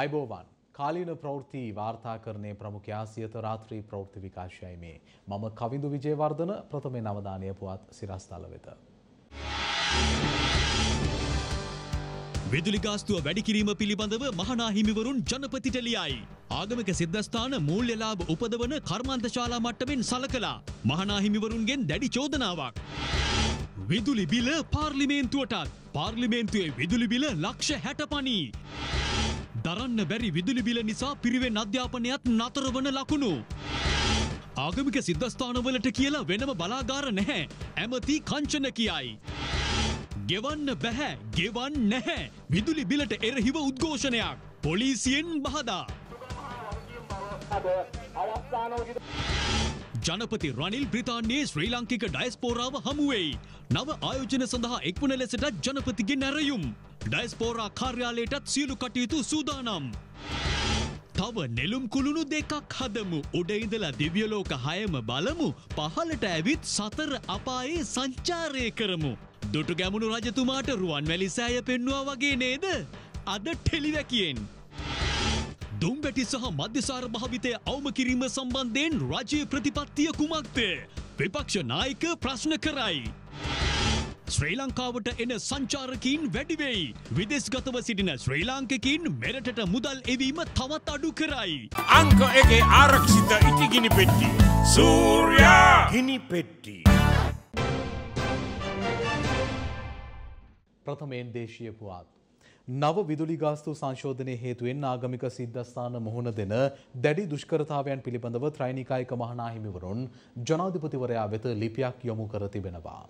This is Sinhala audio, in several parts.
අයිබෝවන් කාලීන ප්‍රවෘත්ති වාර්තාකරණය ප්‍රමුඛයා සියත රාත්‍රී ප්‍රවෘත්ති විකාශයයි මේ මම කවිදු විජේවර්ධන ප්‍රථමේ නවධානය පුවත් සිරස්ථල වෙත. විදුලි ගාස්තුව වැඩි කිරීම පිළිබඳව මහනාහිමිවරුන් ජනපතිට ලියයි. ආගමික සිද්ධස්ථාන මූල්‍යලාභ උපදවන කර්මාන්තශාලා මට්ටමින් සලකලා මහනාහිමිවරුන්ගෙන් දැඩි චෝදනාවක්. විදුලි බිල පාර්ලිමේන්තුවටත් පාර්ලිමේන්තුවේ විදුලි බිල ලක්ෂ හැට පනී. දරන්න බැරි විදුලි බිල නිසා පිරිවෙන් අධ්‍යාපනයත් නතරවන ලකුණු. ආගමික සිද්ධස්ථානවලට කියලා වෙනම බලාගාර නැහැ. ඇමති කංචන කියයි. ගෙවන්න බැහැ ගෙවන් නැහැ. විදුලි බිලට එරහිව උද්ඝෝෂණයක්. පොලිසියෙන් බහදා. අවස්ථානෝකිත ජනපති රනිල් ප්‍රතාන්නේ ශ්‍රී ලංකික ඩයිස්පෝරාව හමුවෙයි. නව ආයෝජන සඳහා එක්වන ලෙසටත් ජනපතිගේ නැරයුම්. ඩයිස්පෝරා කාර්යාලයටත් සියලු කටයුතු සූදානම්. තව නෙලුම් කුළුණු දෙකක් හදමු උඩයිඳලා දිවියලෝක හයම බලමු පහලට ඇවිත් සතර අපායේ සංචාරය කරමු. දුටු ගැමුණු රජතුමාට රුවන් වැලි සෑය පෙන්වා වගේ නේද? අද ටෙලිවැකියෙන්. දුම්වැටි සහ මධ්‍යසාර භාවිතය අවම කිරීම සම්බන්ධයෙන් රජය ප්‍රතිපත්තිය කුමක්ද. විපක්ෂ නායක ප්‍රශ්න කරයි. ශ්‍රී ලංකාවට එන සංචාරකින් වැඩිවෙයි. විදෙස්ගතව සිටින ශ්‍රී ලාංකකින් මෙරටට මුදල් එවීම තවත් අඩු කරයි. අංක එකේ ආරක්ෂිත ඉතිගිනි පෙට්ටි. සූර්යා හිනි පෙට්ටි. ප්‍රථමයෙන් දේශීය පුවත්. නව විදුලි ගාස්තු සංශෝධනය හේතුවෙන් ආගමික සිද්ධස්ථාන මුහුණ දෙන දැඩි දුෂ්කරතාවයන් පිළිබඳව ත්‍රයිනිකායික මහනාහිමිවරුන් ජනාධිපතිවරයා වෙත ලිපියක් යොමු කර තිබෙනවා.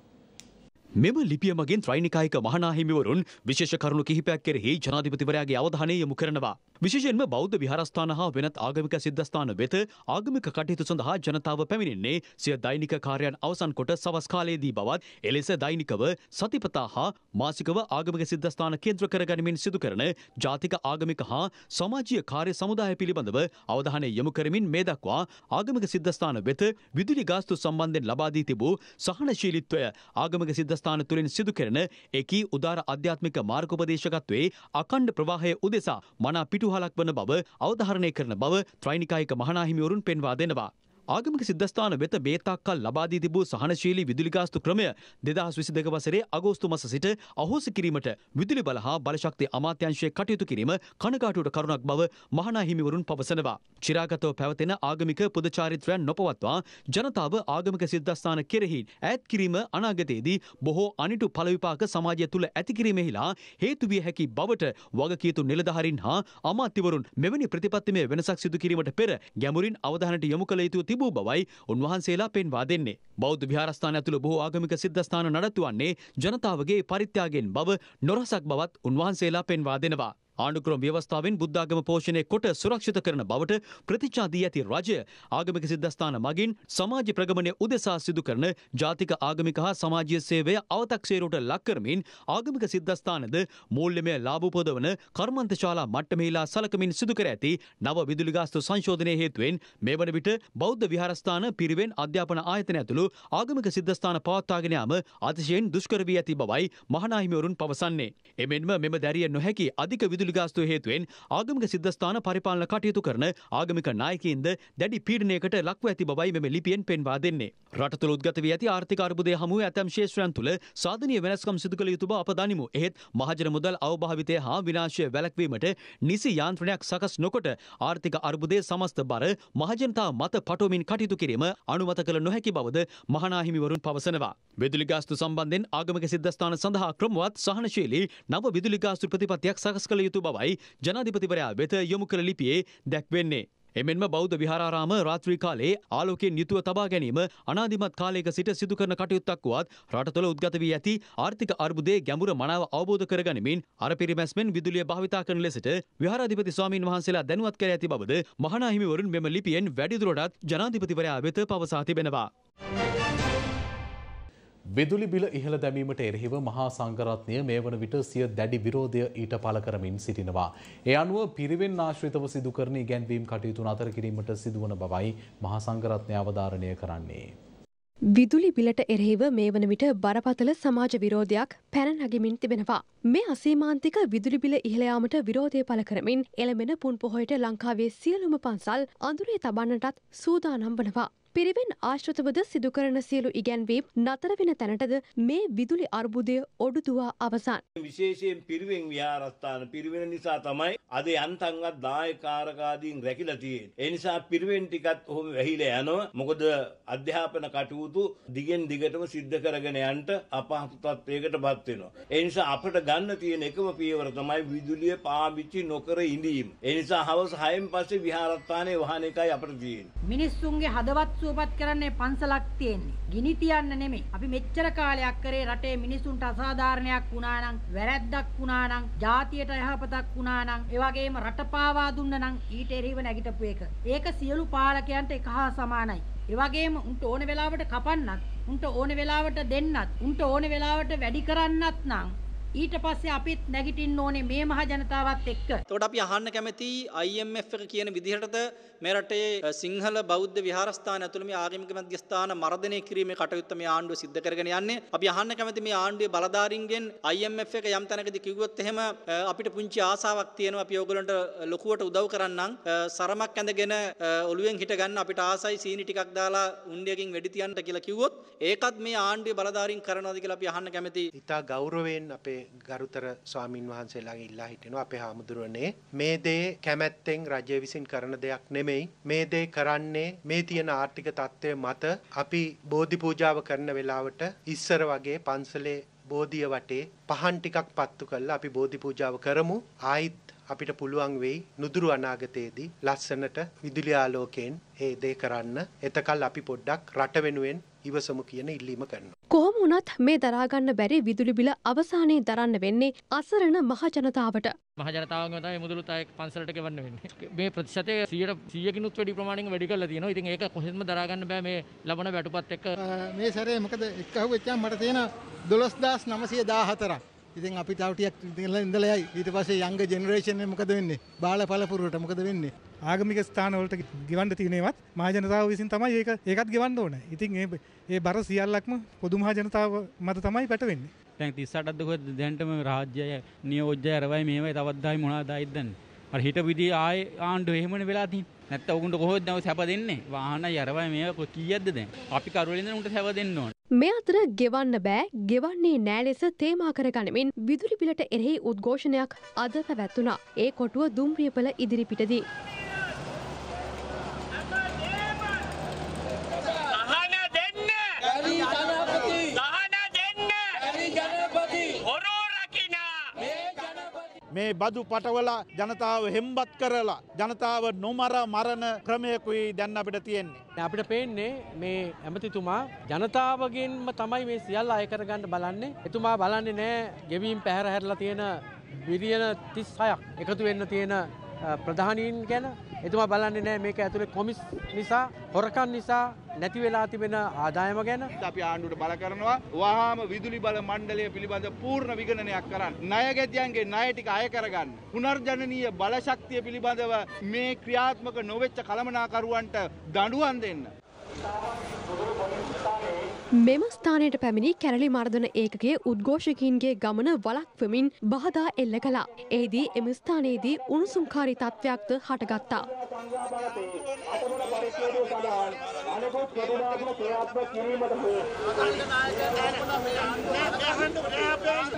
මෙම ලිපිය මගින් ත්‍රයිනිකායික මහනාහිමිවරුන් විශේෂ කරුණු කිහිපයක් කෙරෙහි ජනාධිපතිවරයාගේ අවධානය යොමු කරනවා. විශේෂයෙන්ම බෞද්ධ විහාරස්ථාන හා වෙනත් ආගමික සිද්ධස්ථාන වෙත ආගමික කටයුතු සඳහා ජනතාව පැමිණෙන්නේ සිය දෛනික කාර්යයන් අවසන් කොට සවස් කාලයේදී බවත් එලෙස දෛනිකව සතිපතා හා මාසිකව ආගමික සිද්ධස්ථාන කේන්ද්‍ර කරගනිමින් සිදු කරන ජාතික ආගමික හා සමාජීය කාර්ය සමුදාය පිළිබඳව අවධානය යොමු කරමින් මේ දක්වා ආගමික සිද්ධස්ථාන වෙත විදුලි ගාස්තු සම්බන්ධයෙන් ලබා දී තිබූ සහනශීලීත්වය ආගමික සිද්ධස්ථාන මධ්‍යස්ථාන තුළින් සිදු කරන එකී උදාර අධ්‍යාත්මික මාර්ගෝපදේශකත්වයේ අකණ්ඩ ප්‍රවාහය උදෙසා මනා පිටුහලක් වන බව අවධාරණය කරන බව ත්‍රයිනිකායික මහනාහිමිවරුන් පෙන්වා දෙනවා. ආගමික සිද්ධස්ථාන වෙත බේතාක්කල් ලබාදී තිබූ සහනශීලී විදුලි ගාස්තු ක්‍රමය 2022 වසරේ අගෝස්තු මස සිට අහෝසි කිරීමට විදුලි බල හා බලශක්ති අමාත්‍යංශයේ කටයුතු කිරීම කනගාටුවට කරුණක් බව මහනා හිමිවරුන් පවසනවා. චිරාගතව පැවතෙන ආගමික පුද චාරිත්‍රයන් නොපවත්වා ජනතාව ආගමික සිද්ධස්ථාන කෙරෙහි ඈත් කිරීම අනාගතයේදී බොහෝ අනිටු ඵල විපාක සමාජය තුළ ඇති කිරීමෙහිලා හේතු විය හැකි බවට වගකීතු නිලධාරීන් හා අමාත්‍යවරුන් මෙවැනි ප්‍රතිපත්තිමය වෙනසක් සිදු කිරීමට පෙර ගැමුරින් අවධානයට යොමු කළ යුතු තිබ තිබූ බවයි උන්වහන්සේලා පෙන්වා දෙන්නේ. බෞද්ධ විහාරස්ථාන ඇතුළු බොහෝ ආගමික සිද්ධස්ථාන නඩත්තුවන්නේ ජනතාවගේ පරිත්‍යාගයෙන් බව නොරසක් බවත් උන්වහන්සේලා පෙන්වා දෙනවා. ආණ්ඩුක්‍රම ව්‍යවස්ථාවෙන් බුද්ධාගම පෝෂණය කොට සුරක්ෂිත කරන බවට ප්‍රතිචා දී ඇති රජය ආගමික සිද්ධස්ථාන මගින් සමාජ ප්‍රගමනය උදෙසා සිදු කරන ජාතික ආගමික හා සමාජීය සේවය අවතක්සේරුවට ලක් කරමින් ආගමික සිද්ධස්ථානද මූල්‍යමය ලාභ උපදවන කර්මන්තශාලා මට්ටමේලා සලකමින් සිදු කර ඇති නව විදුලි ගාස්තු සංශෝධනය හේතුවෙන් මේ වන විට බෞද්ධ විහාරස්ථාන පිරිවෙන් අධ්‍යාපන ආයතන ඇතුළු ආගමික සිද්ධස්ථාන පවත්වාගෙන යාම අතිශයෙන් දුෂ්කර වී ඇති බවයි මහනාහිමිවරුන් පවසන්නේ. එමෙන්ම මෙම දැරිය නොහැකි අධික විදුලි විදුලිගාස්තුව හේතුවෙන් ආගමික සිද්ධස්ථාන පරිපාලන කටයුතු කරන ආගමික නායකයින්ද දැඩි පීඩනයකට ලක්ව ඇති බවයි මෙම ලිපියෙන් පෙන්වා දෙන්නේ. රට තුළ උද්ගත වී ඇති ආර්ථික අර්බුදය හමුව ඇතැම් ශේෂ්ත්‍රයන් තුළ සාධනීය වෙනස්කම් සිදු කළ යුතු බව අප දනිමු. එහෙත් මහජන මුදල් අවභාවිතය හා විනාශය වැළැක්වීමට නිසි යාන්ත්‍රණයක් සකස් නොකොට ආර්ථික අර්බුදය සමස්ත බර මහජනතා මත පටවමින් කටයුතු කිරීම අනුමත කළ නොහැකි බවද මහනාහිමිවරුන් පවසනවා. විදුලිගාස්තු සම්බන්ධෙන් ආගමික සිද්ධස්ථාන සඳහා ක්‍රමවත් සහනශීලී නව විදුලිගාස්තු ප්‍රතිපත්තියක් සකස් කළ යුතු යුතු බවයි ජනාධිපතිවරයා වෙත යොමු කළ ලිපියේ දැක්වෙන්නේ. එමෙන්ම බෞද්ධ විහාරාරාම රාත්‍රී කාලයේ ආලෝකයෙන් යුතුව තබා ගැනීම අනාදිමත් කාලයක සිට සිදු කරන කටයුත්තක් වුවත් රටතොල උද්ගත වී ඇති ආර්ථික අර්බුදයේ ගැඹුර මනාව අවබෝධ කරගනිමින් අර පිරිමැස්මෙන් විදුලිය භාවිතා කරන ලෙසට විහාරාධිපති ස්වාමීන් වහන්සේලා දැනුවත් කර ඇති බවද මහනාහිමිවරුන් මෙම ලිපියෙන් වැඩිදුරටත් ජනාධිපතිවරයා වෙත පවසා තිබෙනවා. විදුලි බිල ඉහළ දැමීමට එරෙහිව මහා සංඝරත්නය මේ වන විට සිය දැඩි විරෝධය ඊට පළ කරමින් සිටිනවා. ඒ අනුව පිරිවෙන් ආශ්‍රිතව සිදු කරන ඉගැන්වීම් කටයුතු අතර කිරීමට සිදුවන බවයි මහා සංඝරත්නය අවධාරණය කරන්නේ. විදුලි බිලට එරෙහිව මේ වන විට බරපතල සමාජ විරෝධයක් පැන නගමින් තිබෙනවා. මේ අසීමාන්තික විදුලි බිල ඉහළ යාමට විරෝධය පළ කරමින් එළමෙන පුන් පොහොයට ලංකාවේ සියලුම පන්සල් අඳුරේ තබන්නටත් සූදානම් වනවා. පිරිවෙන් ආශ්‍රතවද සිදුකරන සියලු ඉගැන්වීම් නතර වෙන තැනටද මේ විදුලි අර්බුදය ඔඩුතුවා අවසන්. විශේෂයෙන් පිරිවෙන් ව්‍යාරස්ථාන පිරිවෙන නිසා තමයි අද යන්තන්වත් දායකාරකාදීන් රැකිලා තියෙන්නේ. ඒ නිසා පිරිවෙන් ටිකත් ඔහොම වැහිලා යනවා. මොකද අධ්‍යාපන කටයුතු දිගින් දිගටම සිද්ධ කරගෙන යන්න අපහසු තත්වයකටපත් වෙනවා. ඒ නිසා අපිට ගන්න තියෙන එකම පියවර තමයි විදුලිය පාවිච්චි නොකර ඉඳීම. ඒ නිසා හවස 6න් පස්සේ විහාරස්ථානයේ වහන එකයි අපිට තියෙන්නේ. මිනිස්සුන්ගේ හදවත් සුවපත් කරන්නේ පන්සලක් තියෙන්නේ. ගිනි තියන්න නෙමෙයි. අපි මෙච්චර කාලයක් කරේ රටේ මිනිසුන්ට අසාධාරණයක් වුණා නම්, වැරැද්දක් වුණා නම්, ජාතියට යහපතක් වුණා නම්, ඒ වගේම රට පාවා දුන්න නම් ඊට එරෙහිව නැගිටපු එක. ඒක සියලු පාලකයන්ට එක හා සමානයි. ඒ වගේම උන්ට ඕන වෙලාවට කපන්නත්, උන්ට ඕන වෙලාවට දෙන්නත්, උන්ට ඕන වෙලාවට වැඩි කරන්නත් නම් ඊට පස්සේ අපිත් නැගිටින්න ඕනේ මේ මහ ජනතාවත් එක්ක. එතකොට අපි අහන්න කැමති IMF එක කියන විදිහටද මේ රටේ සිංහල බෞද්ධ විහාරස්ථාන ඇතුළු මේ ආගමික මධ්‍යස්ථාන මර්ධනය කිරීමේ කටයුත්ත මේ ආණ්ඩුව සිද්ධ කරගෙන යන්නේ. අපි අහන්න කැමති මේ ආණ්ඩුවේ බලධාරීන්ගෙන් IMF එක යම් තැනකදී කිව්වොත් එහෙම අපිට පුංචි ආසාවක් තියෙනවා අපි ඕගොල්ලන්ට ලොකුවට උදව් කරන්නම් සරමක් ඇඳගෙන ඔළුවෙන් හිට ගන්න අපිට ආසයි සීනි ටිකක් දාලා උණ්ඩියකින් වෙඩි තියන්න කියලා කිව්වොත් ඒකත් මේ ආණ්ඩුවේ බලධාරීන් කරනවාද කියලා අපි අහන්න කැමති. ඉතා ගෞරවයෙන් අපේ අපේ ගරුතර ස්වාමින් වහන්සේලාගේ ඉල්ලා හිටිනවා අපේ හාමුදුරනේ මේ දේ කැමැත්තෙන් රජය විසින් කරන දෙයක් නෙමෙයි මේ දේ කරන්නේ මේ තියෙන ආර්ථික තත්ත්වය මත අපි බෝධි පූජාව කරන වෙලාවට ඉස්සර වගේ පන්සලේ බෝධිය වටේ පහන් ටිකක් පත්තු කරලා අපි බෝධි පූජාව කරමු ආයිත් අපිට පුළුවන් වෙයි නුදුරු අනාගතයේදී ලස්සනට විදුලි ආලෝකයෙන් ඒ දේ කරන්න. එතකල් අපි පොඩ්ඩක් රට වෙනුවෙන් ඉවසමු කියන ඉල්ලීම කරනවා. වුණත් මේ දරාගන්න බැරි විදුලි බිල අවසානයේ දරන්න වෙන්නේ අසරණ මහජනතාවට. මහජනතාවම තමයි මුදලුත් අය පන්සලට ගෙවන්න වෙන්නේ. මේ ප්‍රතිශතය 100ට 100කිනුත් වැඩි ප්‍රමාණයකින් වැඩි කරලා තියෙනවා. ඉතින් ඒක කොහෙත්ම දරාගන්න බෑ මේ ලබන වැටුපත් එක්ක. මේ සැරේ මොකද එක්කහුවෙච්චාම මට තියෙන 12914ක්. ඉතින් අපි තව ටිකක් ඉඳලා යයි. ඊට පස්සේ යංග ජෙනරේෂන් එක මොකද වෙන්නේ? බාල පළපුරුවට මොකද වෙන්නේ? ආගමික ස්ථානවලට ගෙවන්න තියෙනේවත් මහජනතාව විසින් තමයි ඒක ඒකත් ගෙවන්න ඕනේ. ඉතින් ඒ ඒ බර සියල්ලක්ම පොදු මහජනතාව මත තමයි පැටවෙන්නේ. දැන් 38ක් දකෝ දැන්ටම රාජ්‍යය නියෝජ්‍ය අරවයි මේවයි තවත්දායි මොනවාදායිද දැන්. අර හිට විදි ආයේ ආණ්ඩුව එහෙමනේ වෙලා තියෙන්නේ. නැත්නම් උගුන්ට කොහොමද සැප දෙන්නේ? වාහන යරවයි මේව කීයක්ද දැන්? අපි කරුවලින්ද උන්ට සැප දෙන්න ඕන. මේ අතර ගෙවන්න බෑ ගෙවන්නේ නෑලෙස තේමා කරගනිමින් විදුලි බිලට එරෙහි උද්ඝෝෂණයක් අද පැවැත්වුණා. ඒ කොටුව දුම්රියපල ඉදිරිපිටදී. මේ බදු පටවලා ජනතාව හෙම්බත් කරලා ජනතාව නොමර මරණ ක්‍රමයකුයි දැන් අපිට තියෙන්නේ. අපිට පේන්නේ මේ ඇමතිතුමා ජනතාවගෙන්ම තමයි මේ සියල්ල අය කරගන්න බලන්නේ. එතුමා බලන්නේ නෑ ගෙවීම් පැහැර හැරලා තියෙන බිලියන 36ක් එකතු වෙන්න තියෙන ප්‍රධානීන් ගැන එතුමා බලන්නේ නෑ මේක ඇතුලේ කොමිස් නිසා හොරකම් නිසා නැති වෙලා තිබෙන ආදායම ගැන අපි ආණ්ඩුවට බල කරනවා වහාම විදුලි බල මණ්ඩලය පිළිබඳ පූර්ණ විගණනයක් කරන්න ණය ගැතියන්ගේ ණය ටික අය කරගන්න පුනර්ජනනීය බලශක්තිය පිළිබඳව මේ ක්‍රියාත්මක නොවෙච්ච කළමනාකරුවන්ට දඬුවම් දෙන්න මෙම ස්ථානයට පැමිණි කැරලි මර්ධන ඒකගේ උද්ඝෝෂකීන්ගේ ගමන වලක්වමින් බහදා එල්ල කළා. එහිදී එම ස්ථානයේදී උණුසුම්කාරී තත්ත්වයක්ද හටගත්තා.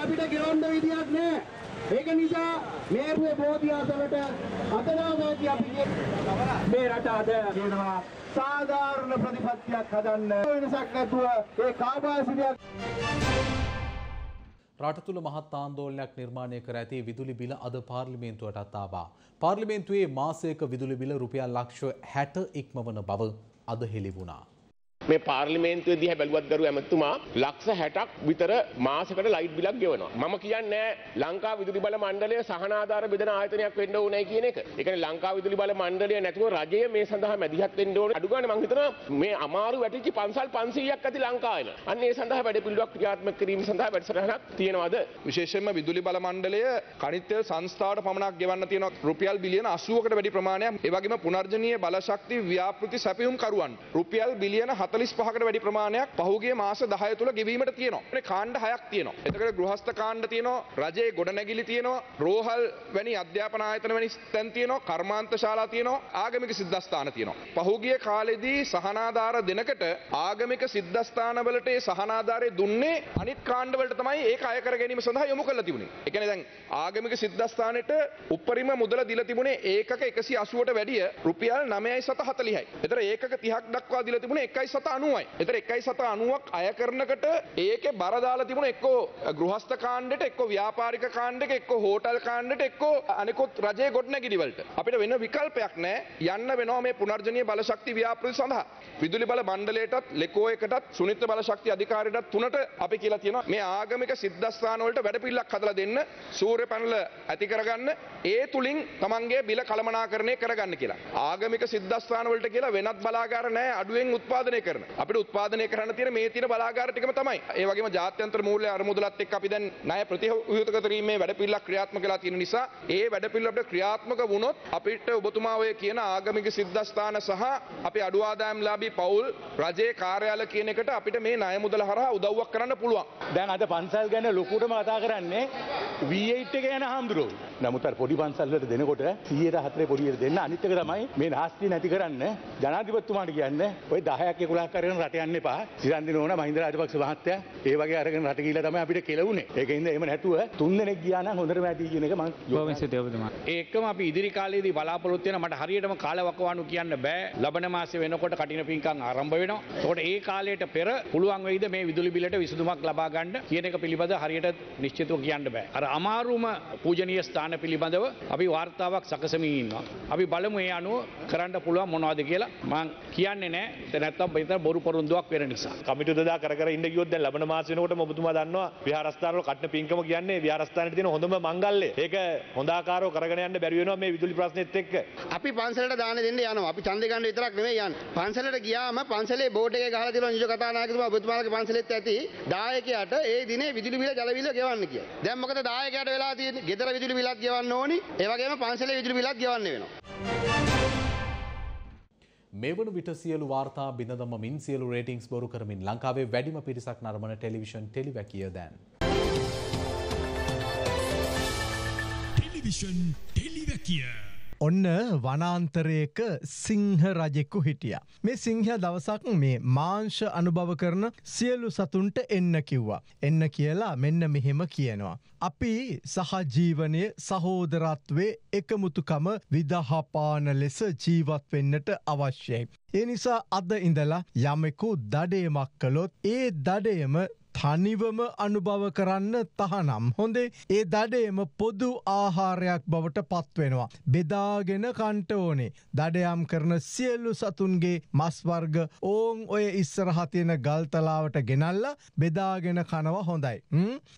අපිට ගෙවන්න විදියක් නෑ. ඒක නිසා මේරුවේ බෝධි අසලට අතනාගාදී අපි මේ රට අද කියනවා සාධාරණ ප්‍රතිපත්තියක් හදන්න වෙනසක් නැතුව ඒ කාබාසිරියක් රට තුළ මහත් ආන්දෝලනයක් නිර්මාණය කර ඇති විදුලි බිල අද පාර්ලිමේන්තුවටත් ආවා. පාර්ලිමේන්තුවේ මාසයක විදුලි බිල රුපියල් ලක්ෂ 60 ඉක්මවන බව අද හෙළි වුණා. මේ පාර්ලිමේන්තුවේ දිහා බැලුවත් දරු ඇමතුමා ලක්ෂ 60ක් විතර මාසෙකට ලයිට් බිලක් ගෙවනවා. මම කියන්නේ ලංකා විදුලි බල මණ්ඩලය සහනාධාර බෙදන ආයතනයක් වෙන්න ඕනේ කියන එක. ඒ කියන්නේ ලංකා විදුලි බල මණ්ඩලය නැතුව රජය මේ සඳහා මැදිහත් වෙන්න ඕනේ. අඩු ගානේ මම හිතනවා මේ අමාරු වැටිච්ච පන්සල් 500ක් ඇති ලංකාවේ. අන්න ඒ සඳහා වැඩපිළිවෙලක් ක්‍රියාත්මක කිරීම සඳහා වැඩසටහනක් තියෙනවද? විශේෂයෙන්ම විදුලි බල මණ්ඩලය කණිත්‍ය සංස්ථාවට පමණක් ගෙවන්න තියෙනවා රුපියල් බිලියන 80කට වැඩි ප්‍රමාණයක්. ඒ වගේම පුනර්ජනීය බලශක්ති ව්‍යාපෘති සැපයුම්කරුවන් රුපියල් බිලියන 7 45කට වැඩි ප්‍රමාණයක් පහුගිය මාස 10 තුල ගෙවීමට තියෙනවා. මේ කාණ්ඩ හයක් තියෙනවා. එතකොට ගෘහස්ත කාණ්ඩ තියෙනවා, රජයේ ගොඩනැගිලි තියෙනවා, රෝහල් වැනි අධ්‍යාපන ආයතන වැනි තැන් තියෙනවා, කර්මාන්ත ශාලා තියෙනවා, ආගමික සිද්ධාස්ථාන තියෙනවා. පහුගිය කාලෙදී සහනාධාර දෙනකට ආගමික සිද්ධස්ථානවලට ඒ සහනාධාරය දුන්නේ අනිත් කාණ්ඩවලට තමයි ඒක අය කර ගැනීම සඳහා යොමු කරලා තිබුණේ. ඒ කියන්නේ දැන් ආගමික සිද්ධස්ථානෙට උපරිම මුදල දීලා තිබුණේ ඒකක 180ට වැඩිය රුපියල් 9.740යි. ඒතර ඒකක 30ක් දක්වා දීලා තිබුණේ 1.7 190යි. එතන 190ක් අය කරනකොට ඒකේ බර දාලා තිබුණ එක්කෝ ගෘහස්ත කාණ්ඩෙට එක්කෝ ව්‍යාපාරික කාණ්ඩෙට එක්කෝ හෝටල් කාණ්ඩෙට එක්කෝ අනිකුත් රජයේ ගොඩනැගිලි වලට. අපිට වෙන විකල්පයක් නැහැ. යන්න වෙනවා මේ පුනර්ජනීය බලශක්ති ව්‍යාපෘති සඳහා. විදුලි බල මණ්ඩලයටත් ලෙකෝ එකටත් සුනිත්‍ර බලශක්ති අධිකාරියටත් තුනට අපි කියලා තියෙනවා මේ ආගමික සිද්ධස්ථාන වලට වැඩපිළිවෙලක් හදලා දෙන්න සූර්ය පැනල ඇති කරගන්න ඒ තුලින් තමන්ගේ බිල කළමනාකරණය කරගන්න කියලා. ආගමික සිද්ධස්ථාන වලට කියලා වෙනත් බලාගාර නැහැ අඩුවෙන් උත්පාදනය කර කරන. අපිට උත්පාදනය කරන්න තියෙන මේ තියෙන බලාගාර ටිකම තමයි. ඒ වගේම ජාත්‍යන්තර මූල්‍ය අරමුදලත් එක්ක අපි දැන් ණය ප්‍රතිව්‍යුහගත කිරීමේ වැඩපිළිවෙලක් ක්‍රියාත්මක වෙලා තියෙන නිසා ඒ වැඩපිළිවෙල අපිට ක්‍රියාත්මක වුණොත් අපිට ඔබතුමා ඔය කියන ආගමික සිද්ධාස්ථාන සහ අපි අඩු ආදායම්ලාභී පවුල් රජයේ කාර්යාල කියන එකට අපිට මේ ණය මුදල හරහා උදව්වක් කරන්න පුළුවන්. දැන් අද පන්සල් ගැන ලොකුටම කතා කරන්නේ V8 එක යන හාමුදුරුවෝ. නමුත් අර පොඩි පන්සල් වලට දෙනකොට 100 4 පොඩියට දෙන්න අනිත් එක තමයි මේ නාස්තිය නැති කරන්න ජනාධිපතිතුමාට කියන්නේ ඔය 10ක් 11 කතා කරන රට යන්න එපා. සිරන්දින ඕන මහින්ද රාජපක්ෂ මහත්තයා ඒ වගේ අරගෙන රට ගිහිල්ලා තමයි අපිට කෙලවුනේ. ඒකින්ද එහෙම නැතුව තුන්දෙනෙක් ගියා නම් හොඳටම ඇති කියන එක මම ගෝවින්ද දේවතුමා. ඒකම අපි ඉදිරි කාලයේදී බලාපොරොත්තු වෙන මට හරියටම කාලවකවානු කියන්න බෑ. ලබන මාසේ වෙනකොට කටින පින්කම් ආරම්භ වෙනවා. ඒකට ඒ කාලයට පෙර පුළුවන් වෙයිද මේ විදුලි බිලට විසඳුමක් ලබා ගන්න කියන එක පිළිබඳ හරියට නිශ්චිතව කියන්න බෑ. අර අමාරුම පූජනීය ස්ථාන පිළිබඳව අපි වාර්තාවක් සකසමින් ඉන්නවා. අපි බලමු ඒ අනුව කරන්න පුළුවන් මොනවද කියලා මම කියන්නේ නෑ. නැත්තම් නැත බොරු පොරුන්දුවක් වෙන නිසා. කමිටු දා කර ඉන්න යුද්ධ ලබන මාසනකොට ඔබතුම දන්නවා විහාරස්ථාන කටන පින්කම කියන්නේ විහාරස්ථානට තියෙන හොඳම මංගල්‍ය. ඒක හොඳාකාරව කරගෙන යන්න බැරි වෙනවා මේ විදුලි ප්‍රශ්නෙත් එක්ක. අපි පන්සලට දාන දෙන්න යනවා. අපි ඡන්දේ ගන්න විතරක් නෙමෙයි යන්නේ. පන්සලට ගියාම පන්සලේ බෝඩ් එකේ ගහලා තියෙනවා නිජ කතානායකතුමා ඔබතුමාලගේ පන්සලෙත් ඇති දායකයාට ඒ දිනේ විදුලි බිල ජල බිල ගෙවන්න කියලා. දැන් මොකද දායකයාට වෙලා තියෙන්නේ? ගෙදර විදුලි බිලත් ගෙවන්න ඕනි. ඒ වගේම පන්සලේ විදුලි බිලත් ගෙවන්න වෙනවා. මේ වන විට සියලු වාර්තා බිඳදමමින් සියලු රේටිංස් බොරු කරමින් ලංකාවේ වැඩිම පිරිසක් නරමන ටෙලිවිෂන් ටෙලිවැකිය දැන්. ටෙලිවිෂන් ටෙලිවැකිය. ඔන්න වනාන්තරයක සිංහ රජෙක්කු හිටිය. මේ සිංහ දවසක් මේ මාංශ අනුභව කරන සියලු සතුන්ට එන්න කිව්වා. එන්න කියලා මෙන්න මෙහෙම කියනවා. අපි සහජීවනය සහෝදරත්වේ එකමුතුකම විදහපාන ලෙස ජීවත් වෙන්නට අවශ්‍යයි. ඒ නිසා අද ඉඳලා යමෙකු දඩයමක් කළොත් ඒ දඩයම තනිවම අනුභව කරන්න තහනම් හොඳේ ඒ දඩේම පොදු ආහාරයක් බවට පත්වෙනවා. බෙදාගෙන කන්ට ඕනේ දඩයම් කරන සියල්ලු සතුන්ගේ මස්වර්ග ඕන් ඔය ඉස්සරහතියෙන ගල්තලාවට ගෙනල්ල බෙදාගෙන කනව හොඳයි.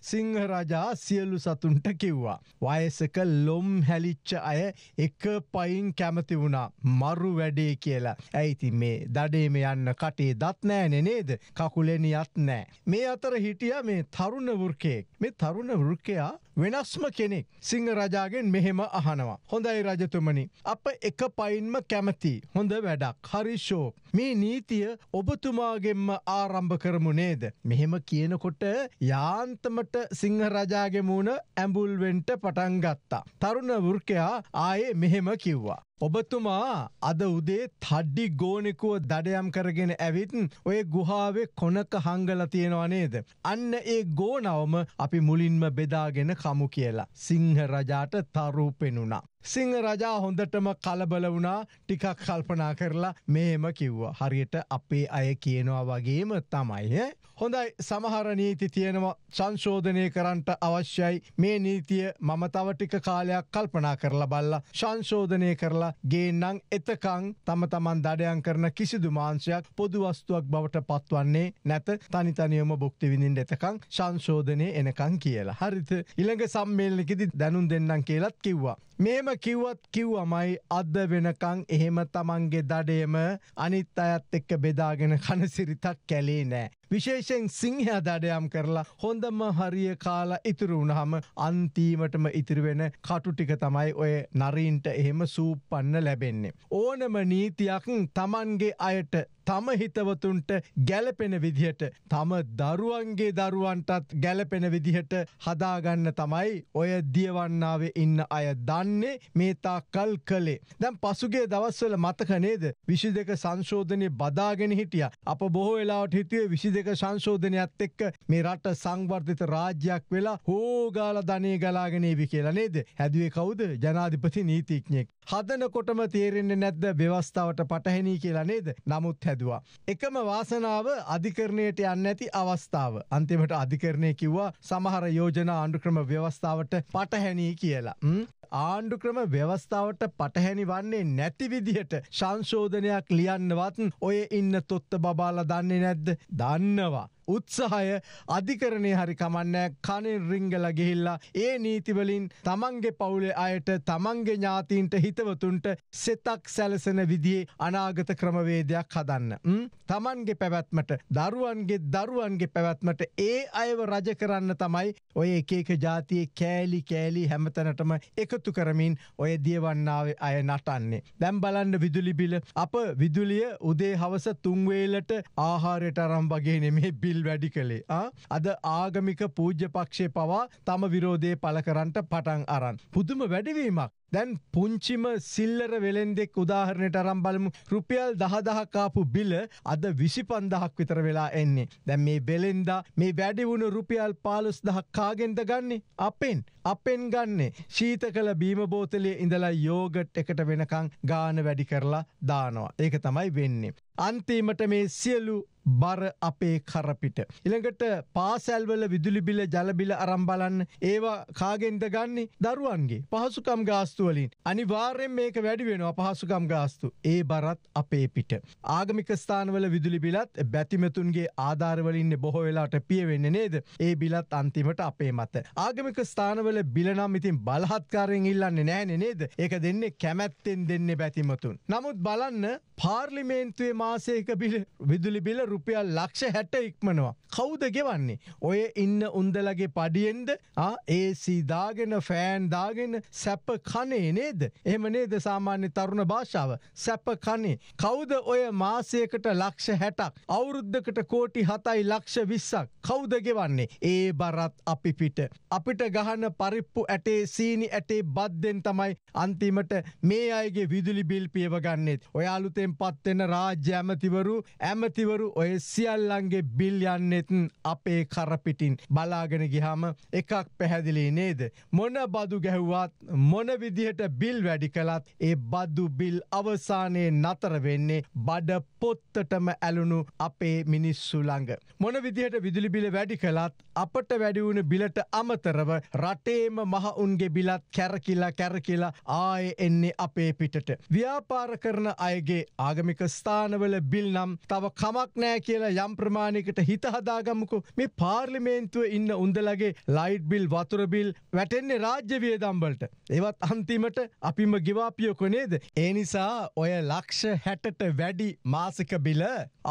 සිංහරජා සියලු සතුන්ට කිව්වා. වයසක ලොම් හැලිච්ච අය එක පයින් කැමති වුණා මරු වැඩේ කියලා ඇයිති මේ දඩේම යන්න කටේ දත්නෑනෙ නේද කකුලෙනියත් නෑ. මේ අත අතර හිටිය මේ තරුණ වෘකයෙක් මේ තරුණ වෘකයා වෙනස්ම කෙනෙක් සිංහ රජාගෙන් මෙහෙම අහනවා. හොඳයි රජතුමනි අප එක පයින්ම කැමති හොඳ වැඩක් හරිශෝ මේ නීතිය ඔබතුමාගෙන්ම ආරම්භ කරමු නේද. මෙහෙම කියනකොට යාන්තමට සිංහ රජාගෙමුණ ඇඹුල්වෙන්ට පටන් ගත්තා. තරුණ වෘකයා ආයේ මෙහෙම කිව්වා. ඔබතුමා අද උදේ තඩ්ඩි ගෝනෙකුව දඩයම් කරගෙන ඇවිත්න් ඔය ගුහාාවේ කොනක හංගල තියෙනවා නේද. අන්න ඒ ගෝනවම අපි මුලින්ම බෙදාගෙන කමු කියලා. සිංහ රජාට තරු පෙනුනා. සිංහ රජා හොඳටම කලබල වුණා ටිකක් කල්පනා කරලා මෙහෙම කිව්වා. හරියට අපේ අය කියනවා වගේම තමයි. හොඳයි සමහර නීති තියෙනවා සංශෝධනය කරන්නට අවශ්‍යයි මේ නීතිය මම තව ටික කාලයක් කල්පනා කරලා බල්ලා සංශෝධනය කරලා ගේන්නම් එතකං තම තමන් දඩයන් කරන කිසිදු මාංශයක් පොදු වස්තුවක් බවට පත්වන්නේ නැත තනිතනියම භුක්ති විඳින්න එතකං සංශෝධනය එනකං කියලා. හරිත ඊළඟ සම්මේලනකෙදි දැනුම් දෙන්නම් කියලත් කිව්වා. මේම කිව්වත් කිව්වමයි අද වෙනකං එහෙම තමන්ගේ දඩයම අනිත් අයත් එක්ක බෙදාගෙන කනසිරිතක් කැලේ නෑ. විශේෂෙන් සිංහයා දඩයම් කරලා හොඳම හරිය කාලා ඉතුරු වුණහම අන්තිමටම ඉතිරිවෙන කටු ටික තමයි ඔය නරීන්ට එහෙම සූපන්න ලැබෙන්නේ. ඕනම නීතියක් තමන්ගේ අයට තම හිතවතුන්ට ගැලපෙන විදිහට තම දරුවන්ගේ දරුවන්ටත් ගැලපෙන විදිහට හදාගන්න තමයි ඔය දියවන්නාවේ ඉන්න අය දන්නේ මේතා කල් කළේ. දැම් පසුගේ දවස්වල මතකනේද විසි දෙක සංශෝධනය බදාගෙන හිටිය අප බොහෝ වෙලාට හිතිය විසි දෙක ආර්ථික සංශෝධනයත් එක්ක මේ රට සංවර්ධිත රාජ්‍යයක් වෙලා හෝගාල ධනේ ගලාගෙන ඉවි කියලා නේද? හැදුවේ කවුද? ජනාධිපති නීතිඥයෙක්. හදනකොටම තේරෙන්නේ නැද්ද ව්‍යවස්ථාවට පටහැනි කියලා නේද? නමුත් හැදුවා. එකම වාසනාව අධිකරණයට යන්නේ නැති අවස්ථාව. අන්තිමට අධිකරණය කිව්වා සමහර යෝජනා අනුක්‍රම ව්‍යවස්ථාවට පටහැනි කියලා. ආණ්ඩුක්‍රම ව්‍යවස්ථාවට පටහැනි වන්නේ නැති විදිහට සංශෝධනයක් ලියන්නවත් ඔය ඉන්න තොත්ත බබාලා දන්නේ නැද්ද? දන්න 旦那は උත්සාහය අධිකරණය හරි කමන්නෑ කණෙන් රිංගල ගිහිල්ලා ඒ නීතිවලින් තමන්ගේ පවුලෙ අයට තමන්ගේ ඥාතීන්ට හිතවතුන්ට සෙතක් සැලසෙන විදිේ අනාගත ක්‍රමවේදයක් හදන්න. තමන්ගේ පැවැත්මට දරුවන්ගේ දරුවන්ගේ පැවැත්මට ඒ අයව රජ කරන්න තමයි ඔය එකක ජාතියේ කෑලි කෑලි හැමතැනටම එකතු කරමින් ඔය දියවන්නාවේ අය නටන්නේ. දැම් බලන්න විදුලිබිල අප විදුලිය උදේ හවස තුන්වේලට ආහාරයට අරම් වගේ නෙමේ බිල්. සිල් වැඩි කළේ අද ආගමික පූජ්‍ය පක්ෂය පවා තම විරෝධය පල කරන්නට පටන් අරන්. පුදුම වැඩවීමක්. දැන් පුංචිම සිල්ලර වෙලෙන් දෙෙක් උදාහරණයට අරම් බලමු රුපියල් දහදහකාපු බිල අද විසි පන්දහක් විතර වෙලා එන්නේ. දැන් මේ බෙලෙන්දා මේ වැඩිවුණු රුපියල් පාලුස් දහක්කාගෙන්ද ගන්නේ අපෙන් අපෙන් ගන්නේ ශීත කළ බීමබෝතලේ ඉඳලා යෝගට් එකට වෙනකං ගාන වැඩි කරලා දානවා. ඒක තමයි වෙන්නේ. අන්තිමට මේ සියලු බර අපේ කරපිට. ඉළඟට පාසැල්වල විදුලිබිල ජලබිල අරම්බලන්න ඒවා කාගෙන්ද ගන්නේ දරුවන්ගේ පහසුකම් ගාස්තුවලින්. අනිවාර්යෙන් මේක වැඩි වෙන අපහසුකම් ගාස්තු ඒ බරත් අපේ පිට. ආගමික ස්ථානවල විදුලි බිලත් බැතිමතුන්ගේ ආධාරවලින්න බොහෝ වෙලාට පියවෙන්න නේද ඒ බිලත් අන්තිමට අපේ මත. ආගමික ස්ථානවල බිලනම් ඉතින් බලහත්කාරයෙන් ඉල්ලන්න නෑන නේද ඒක දෙන්නේ කැමැත්තෙන් දෙන්න බැතිමතුන්. නමුත් බලන්න පාර්ලිමේන්තුවේ මාසයක බිල විදුලි බිල ර රුපියල් ලක්ෂ හැට ඉක්මනවා. කෞද ගෙවන්නේ. ඔය ඉන්න උන්දලගේ පඩියෙන්ද ඒසි දාගෙන ෆෑන් දාගෙන සැප කනේ නේද. එම නේද සාමාන්‍ය තරුණ භාෂාව සැප කනේ. කෞද ඔය මාසයකට ලක්ෂ හැටක්. අවුරුද්ධකට කෝටි හතයි ලක්ෂ විස්සක්. කෞද ගෙවන්නේ. ඒ බරත් අපි පිට. අපිට ගහන පරිප්පු ඇටේ සීනි ඇටේ බද්දෙන් තමයි අන්තිමට මේ අයගේ විදුලි බිල් පියවගන්නෙත්. ඔයාලුතෙන් පත්වෙන රාජ්‍ය ඇමතිවරු ඇමතිවරු ඔය ඔය සියල්ලන්ගේ බිල්යන්නෙතන් අපේ කරපිටින් බලාගෙන ගිහාම එකක් පැහැදිලි නේද. මොන බදු ගැහුවත් මොන විදිහට බිල් වැඩි කළත් ඒ බද්දු බිල් අවසානයේ නතර වෙන්නේ බඩ පොත්තටම ඇලුණු අපේ මිනිස්සු ළඟ. මොන විදිහට විදුලි බිල වැඩි කළත් අපට වැඩිවුණ බිලට අමතරව රටේම මහඋන්ගේ බිලත් කැරකිලා කැරකිලා ආය එන්නේ අපේ පිටට. ව්‍යාපාර කරන අයගේ ආගමික ස්ථානවල බිල් නම් තව කමක් නෑ නෑ කියලා යම් ප්‍රමාණයකට හිත හදාගමුකු මේ පාර්ලිමේන්තුව ඉන්න උන්දලගේ ලයිට් බිල් වතුරබිල් වැටෙන්නේ රාජ්‍ය වියදම්වලට. ඒවත් අන්තිමට අපිම ගිවාපියකො නේද. ඒ නිසා ඔය ලක්ෂ හැටට වැඩි මාසික බිල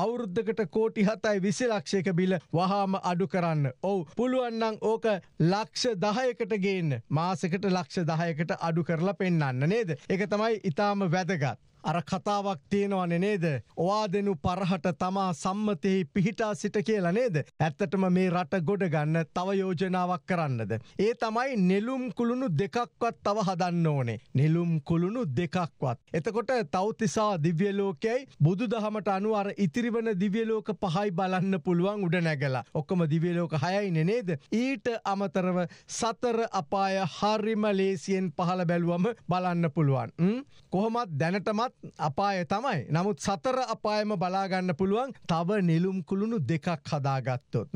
අවුරුද්ධකට කෝටි හතයි විසි ලක්ෂයක බිල වහාම අඩු කරන්න. ඔවු පුළුවන්නං ඕක ලක්ෂ දහයකට ගේන්න මාසකට ලක්ෂ දහයකට අඩු කරලා පෙන්න්න නේද. එක තමයි ඉතාම වැදගත්. අර කතාවක් තියෙනවන නේද. ඔවා දෙනු පරහට තමා සම්මතයෙහි පිහිටා සිට කියලා නේද. ඇත්තටම මේ රට ගොඩ ගන්න තව යෝජනාවක් කරන්නද. ඒ තමයි නෙලුම් කුළුණු දෙකක්වත් තව හදන්න ඕනේ. නෙලුම් කුළුණු දෙකක්වත්. එතකොට තෞතිසා දිව්‍යලෝකයයි බුදු දහමට අනුවර ඉතිරිවන දිවියලෝක පහයි බලන්න පුළුවන් උඩ නැගලා. ඔක්කම දිවියලෝක හයයින නේද. ඊට අමතරව සතර අපාය හරිම ලේසියෙන් පහල බැලුවම බලන්න පුළුවන්. කොහොමත් දැනටමත් අපාය තමයි නමුත් සතර අපායම බලාගන්න පුළුවන් තව නිලුම් කුළුණු දෙකක් හදාගත්තොත්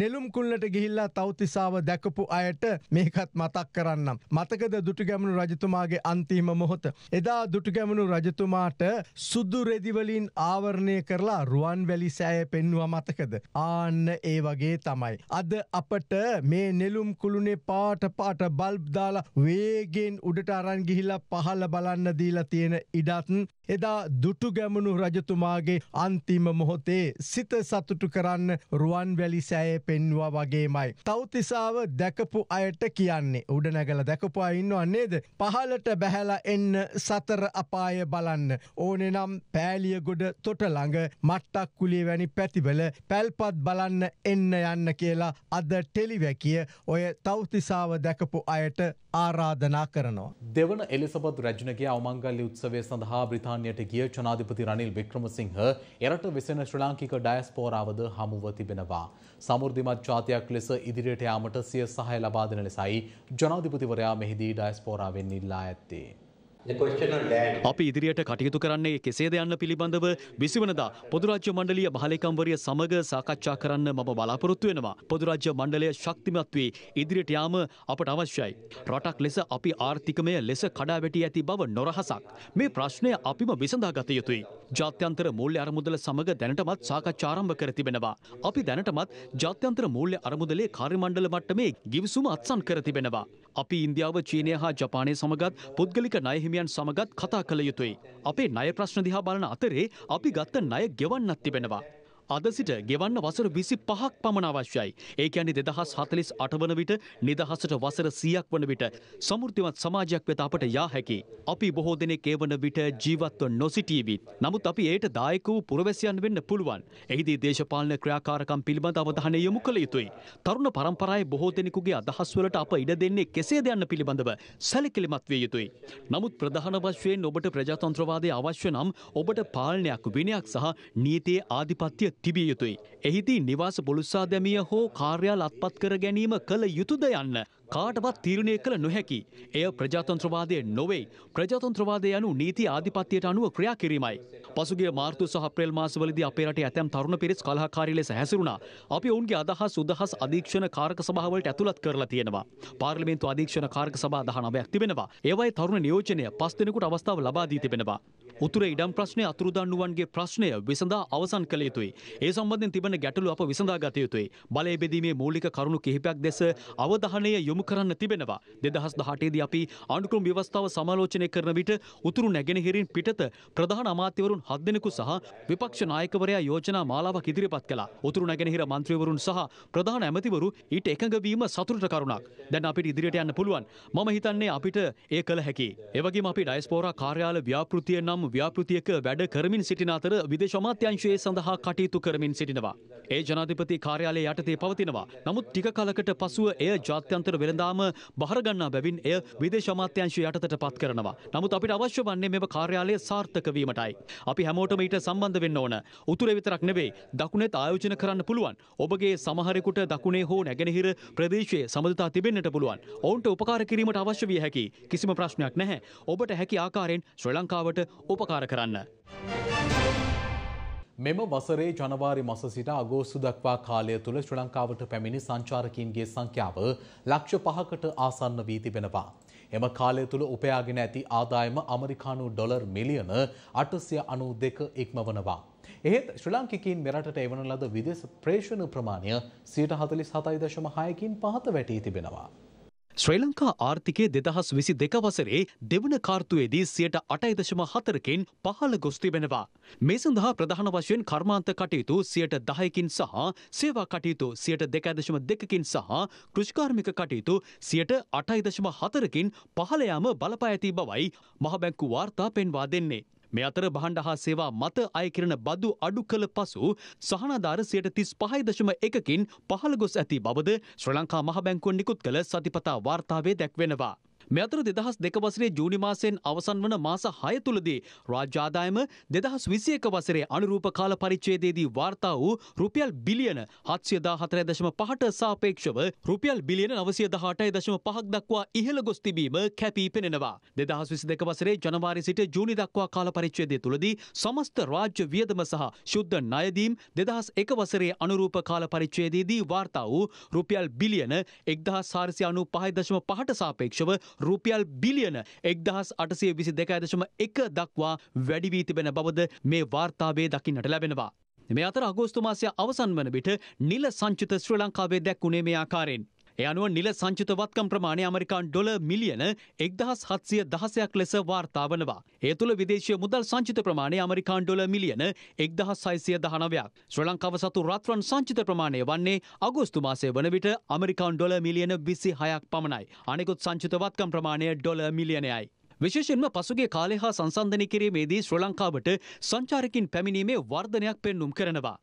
නෙලුම් කුල්ලට ගිහිල්ලා තෞතිසාව දැකපු අයට මේකත් මතක් කරන්නම්. මතකද දුටුගැමුණු රජතුමාගේ අන්තිම මොහොත. එදා දුටුගැමුණු රජතුමාට සුදු රෙදිවලින් ආවරණය කරලා රුවන් වැලි සෑය පෙන්වා මතකද. ආන්න ඒ වගේ තමයි. අද අපට මේ නෙලුම් කුළුණේ පාට පාට බල්බ්දාලා වේගෙන් උඩට අරන් ගිහිලා පහල බලන්න දීලා තියෙන ඉඩත්න්. එදා දුටුගැමුණු රජතුමාගේ අන්තිම මොහොතේ සිත සතුටු කරන්න රුවන් වැලි සෑය පෙන්වා වගේමයි. තෞතිසාව දැකපු අයට කියන්නේ උඩනැගල දැකපු අඉන්නවා නේද. පහලට බැහැලා එන්න සතර අපාය බලන්න. ඕනෙනම් පෑලිය ගොඩ තොටළඟ මට්ටක් කුලේ වැනි පැතිවල පැල්පත් බලන්න එන්න යන්න කියලා අද ටෙලිවැකිය ඔය තෞතිසාව දැකපු අයට ආරාධනා කරනවා. දෙවන එලිසබත් රැජනගේ අවමංගල්ලි උත්සවය සඳහා බ්‍රතාන්යට ගිය ජනාධිපති රනිල් වික්‍රමසිංහ එරට විසෙන ශ්‍ර ලාංකික ඩයස්පෝරාවද හමුව තිබෙනවා. සමෘධිමත් ජාතියක් ලෙස ඉදිරියට යාමට සිය සහය ලබාදන ලෙසයි ජනාධිපතිවරයා මෙහිදී ඩයස්පෝරාවෙන් ඉල්ලා ඇත්තේ. අපි ඉදිරියට කටයුතු කරන්නේ කෙසේද යන්න පිළිබඳව විසිවනදා පොදුරාජ්‍ය මණ්ඩලිය මහලේකම්වරිය සමග සාකච්ඡා කරන්න මම බලාපොරොත්තු වෙනවා. පොදුරාජ්‍ය මණ්ඩලය ශක්තිමත් වී ඉදිරියට යාම අපට අවශ්‍යයි. රටක් ලෙස අපි ආර්ථිකමය ලෙස කඩා වැටී ඇති බව නොරහසක්. මේ ප්‍රශ්නය අපිම විසඳා ගත යුතුයි. ජාත්‍යන්තර මූල්‍ය අරමුදල සමග දැනටමත් සාකච්ඡා ආරම්භ කර තිබෙනවා. අපි දැනටමත් ජාත්‍යන්තර මූල්‍ය අරමුදලේ කාර්යමණ්ඩල මට්ටමේ ගිවිසුම අත්සන් කර තිබෙනවා. අපි ඉන්දියාව චීනය හා ජපානය සමගත් පුද්ගලික නයහිමියන් සමගත් කතා කළ යුතුයි. අපේ ණය ප්‍රශ්න දිහා බලන අතරේ අපි ගත්ත ණය ගෙවන්නත් තිබෙනවා. අද සිට ගෙවන්න වසර විසි පහක් පමණ අවශ්‍යයි. ඒක ඇනි දෙදහස් හතලිස් අටවන විට නිදහසට වසර සියක් වන විට සමෘතිමත් සමාජයක් වෙත අපට යා හැකි. අපි බොහෝ දෙනෙ කේවන විට ජීවත්ව නොසිටීවිත්. නමුත් අපි ඒයට දායක වූ පුරවැසියන් වෙන්න පුළුවන්. එහිදී දේශපාලන ක්‍රියාකාරකම් පිළිබඳ අවධානය යොමු කළ යුතුයි. තරුණ පරම්පරායේ බොහෝ දෙනෙකුගේ අදහස්වලට අප ඉඩ දෙන්නේ කෙසේද යන්න පිළිබඳව සැලකිලිමත් විය යුතුයි. නමුත් ප්‍රධාන වශයෙන් ඔබට ප්‍රජාතන්ත්‍රවාදය අවශ්‍ය නම් ඔබට පාලනයක් විනයක් සහ නීතියේ ආධිපත්‍ය තිබිය යුතුයි. එහිදී නිවාස පොළුස්සා දැමිය හෝ කාර්යාල අත්පත් කර ගැනීම කළ යුතුද යන්න කාටවත් තීරණය කළ නොහැකි. එය ප්‍රජාතන්ත්‍රවාදය නොවෙයි. ප්‍රජාතන්ත්‍රවාදය යනු නීති ආධිපත්‍යයට අනුව ක්‍රියා කිරීමයි. පසුගේ මාර්තු සහ අප්‍රේල් මාසවලදී අපේ රටේ ඇතැම් තරුණ පිරිස් කලහකාරී ලෙස හැසිරුණා. අපි ඔවුන්ගේ අදහස් උදහස් අධීක්ෂණ කාරක සභාවලට ඇතුළත් කරලා තියෙනවා. පාර්ලිමේන්තු අධීක්ෂණ කාරක සභා 19ක් තිබෙනවා. ඒවයි තරුණ නියෝජනය 5 දිනකට අවස්ථාව ලබා දී තිබෙනවා. උතුරේ ඉඩම් ප්‍රශ්නය අතුරුදන්නුවන්ගේ ප්‍රශ්නය විසඳා අවසන් කළ යුතුයි. ඒ සම්බන්ධයෙන් තිබෙන ගැටලු අප විසඳා ගත යුතුයි. බලය බෙදීමේ මූලික කරුණු කිහිපයක් දැස අවධානය යොමු කරන්න තිබෙනවා. 2018දී අපි අනුක්‍රම ව්‍යවස්ථාව සමාලෝචනය කරන විට උතුරු නැගෙනහිරින් පිටත ප්‍රධාන අමාත්‍යවරුන් 7 දෙනෙකු සහ විපක්ෂ නායකවරයා යෝජනා මාලාවක් ඉදිරිපත් කළා. උතුරු නැගෙනහිර මන්ත්‍රීවරුන් සහ ප්‍රධාන ඇමතිවරු ඊට එකඟ වීම සතුටට කරුණක්. දැන් අපිට ඉදිරියට යන්න පුළුවන්. මම හිතන්නේ අපිට ඒ කළ හැකි. ඒ වගේම අපි ඩයස්පෝරා කාර්යාල ව්‍යාපෘතිය නම් යම් ව්‍යාපෘතියක වැඩ කරමින් සිටින අතර විදේශ අමාත්‍යංශයේ සඳහා කටයුතු කරමින් සිටිනවා. ඒ ජනාධිපති කාර්යාලය යටතේ පවතිනවා. නමුත් ටික කලකට පසුව එය ජාත්‍යන්තර වෙළඳාම බහරගන්නා බැවින් එය විදේශ අමාත්‍යංශය යටතට පත් කරනවා. නමුත් අපිට අවශ්‍ය වන්නේ මෙම කාර්යාලය සාර්ථක වීමටයි. අපි හැමෝටම ඊට සම්බන්ධ වෙන්න ඕන. උතුරේ විතරක් නෙවෙයි දකුණෙත් ආයෝජන කරන්න පුළුවන්. ඔබගේ සමහරෙකුට දකුණේ හෝ නැගෙනහිර ප්‍රදේශයේ සමඳතා තිබෙන්නට පුළුවන්. ඔවුන්ට උපකාර කිරීමට අවශ්‍ය විය හැකි. කිසිම ප්‍රශ්නයක් නැහැ. ඔබට හැකි ආකාරයෙන් ශ්‍රී ලංකාවට උපකාර කරන්න. මෙම වසරේ ජනවාරි මස සිට අගෝස්තු දක්වා කාලය තුළ ශ්‍රී ලංකාවට පැමිණි සංචාරකීන්ගේ සංඛ්‍යාව ලක්ෂ පහකට ආසන්න වී තිබෙනවා. එම කාලය තුළ උපයාගෙන ඇති ආදායම අමරිකානු ඩොලර් මිලියන අටසිය අනු දෙක ඉක්මවනවා. එහෙත් ශ්‍රී ලංකිකින් මෙරටට එවන ලද විදෙස් ප්‍රේෂණ ප්‍රමාණය සීට හතලිස් හතයි දශම හයකින් පහත වැටී තිබෙනවා. ශ්‍රී ලංකා ආර්ථිකය දෙදහස් විසි දෙක වසරේ දෙවන කාර්තුවේදී සියට අටයිදශම හතරකින් පහළ ගොස් තිබෙනවා. මේ සඳහා ප්‍රධාන වශයෙන් කර්මාන්ත කටයුතු සියට දහයකින් සහ සේවා කටයුතු සියට දෙකඇදශම දෙකකින් සහ කෘෂ්කාර්මික කටයුතු සියට අටයිදශම හතරකින් පහළයාම බලපා ඇති බවයි මහබැංකු වාර්තා පෙන්වා දෙන්නේ. මේ අතර බහණ්ඩ හා සේවා මත අය කිරන බදු අඩු කළ පසු සහනාධාර සියයට තිස් පහයි දශම එකකින් පහළ ගොස් ඇති බවද ශ්‍රී ලංකා මහ බැංකුව නිකුත් කළ සතිපතා වාර්තාවේ දැක්වෙනවා. මේ අතර දෙදහස් දෙක වසරේ ජූනි මාසයෙන් අවසන් වන මාස හය තුළදී රාජ්‍ය ආදායම දෙදහස් විසි එක වසරේ අනුරූප කාල පරිච්ඡේදයේදී වාර්තා වූ රුපියල් බිලියන හත්සිය දා හතරය දශම පහට සාපේක්ෂව රුපියල් බිලියන නවසිය දහටයි දශම පහක් දක්වා ඉහළ ගොස් තිබීම කැපී පෙනෙනවා. දෙදහස් විසි දෙක වසරේ ජනවාරි සිට ජූනි දක්වා කාල පරිච්ඡේදය තුළදී සමස්ත රාජ්‍ය වියදම සහ ශුද්ධ ණයදීම් දෙදහස් එක වසරේ අනුරූප කාල පරිච්ඡේදයේදී වාර්තා වූ රුපියල් බිලියන එක්දහස් සාරසිය අනු පහයි දශම පහට සාපේක්ෂව රුපියල් බිලියන එක්දහස් අටසේ විසි දෙකඇදශම එක දක්වා වැඩිවී තිබෙන බවද මේ වාර්තාවේ දකින්නට ලැබෙනවා. මේ අතර අගෝස්තුමාසය අවසන් වන විට නිල සංචිත ශ්‍රී ලංකාවේ දැක්වුණේ මේ ආකාරයෙන්. එ අනුව නිල සංචිතවත්කම් ප්‍රමාණය අමරිකාන් ඩොල මිලියන එක්දහස් හත්සිය දහසයක් ලෙස වාර්තා වනවා. ඒ තුළ විදේශය මුදල් සංචිත ප්‍රමාණය අමරිකාන් ඩොල මිලියන එක්දහස් සයිසිය දහනවයක් ශ්‍ර ලංකාව සතු රත්වන් සංචිත ප්‍රමාණය වන්නේ අගෝස්තු මාසය වන විට අමරිකාන් ඩොල මිලියන විසි හයක් පමණයි. අනෙකුත් සංචිතවත්කම් ප්‍රමාණය ඩොල මිලියනයයි. විශේෂෙන්ම පසුගේ කාලේ හා සංසන්ධනය කිරීමේදී ශ්‍ර ලංකාවට සංචාරකින් පැමිණීමේ වර්ධනයක් පෙන්නුම් කරනවා.